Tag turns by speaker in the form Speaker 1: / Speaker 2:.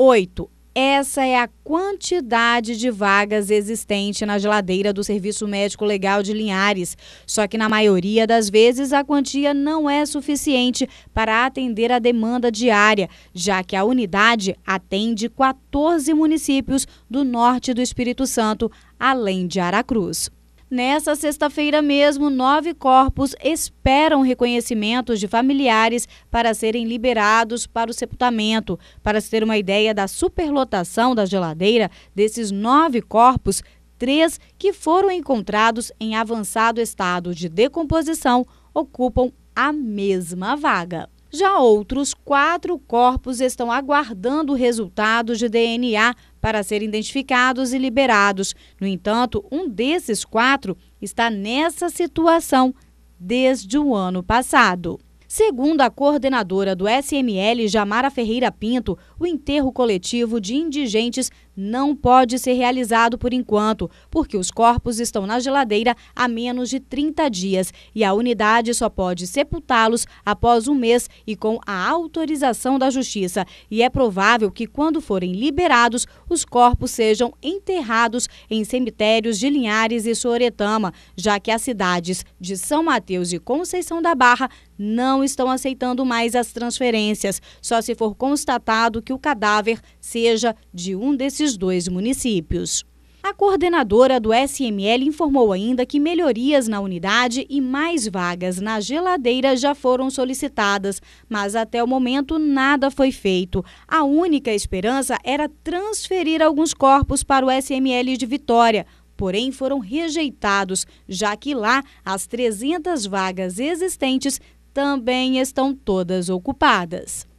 Speaker 1: 8. Essa é a quantidade de vagas existente na geladeira do Serviço Médico Legal de Linhares. Só que, na maioria das vezes, a quantia não é suficiente para atender a demanda diária, já que a unidade atende 14 municípios do norte do Espírito Santo, além de Aracruz. Nessa sexta-feira mesmo, nove corpos esperam reconhecimentos de familiares para serem liberados para o sepultamento. Para se ter uma ideia da superlotação da geladeira, desses nove corpos, três que foram encontrados em avançado estado de decomposição ocupam a mesma vaga. Já outros quatro corpos estão aguardando resultados de DNA para serem identificados e liberados. No entanto, um desses quatro está nessa situação desde o ano passado. Segundo a coordenadora do SML, Jamara Ferreira Pinto, o enterro coletivo de indigentes não pode ser realizado por enquanto, porque os corpos estão na geladeira há menos de 30 dias e a unidade só pode sepultá-los após um mês e com a autorização da Justiça. E é provável que, quando forem liberados, os corpos sejam enterrados em cemitérios de Linhares e Soretama, já que as cidades de São Mateus e Conceição da Barra não estão aceitando mais as transferências, só se for constatado que o cadáver seja de um desses dois municípios. A coordenadora do SML informou ainda que melhorias na unidade e mais vagas na geladeira já foram solicitadas, mas até o momento nada foi feito. A única esperança era transferir alguns corpos para o SML de Vitória. Porém, foram rejeitados, já que lá as 300 vagas existentes também estão todas ocupadas.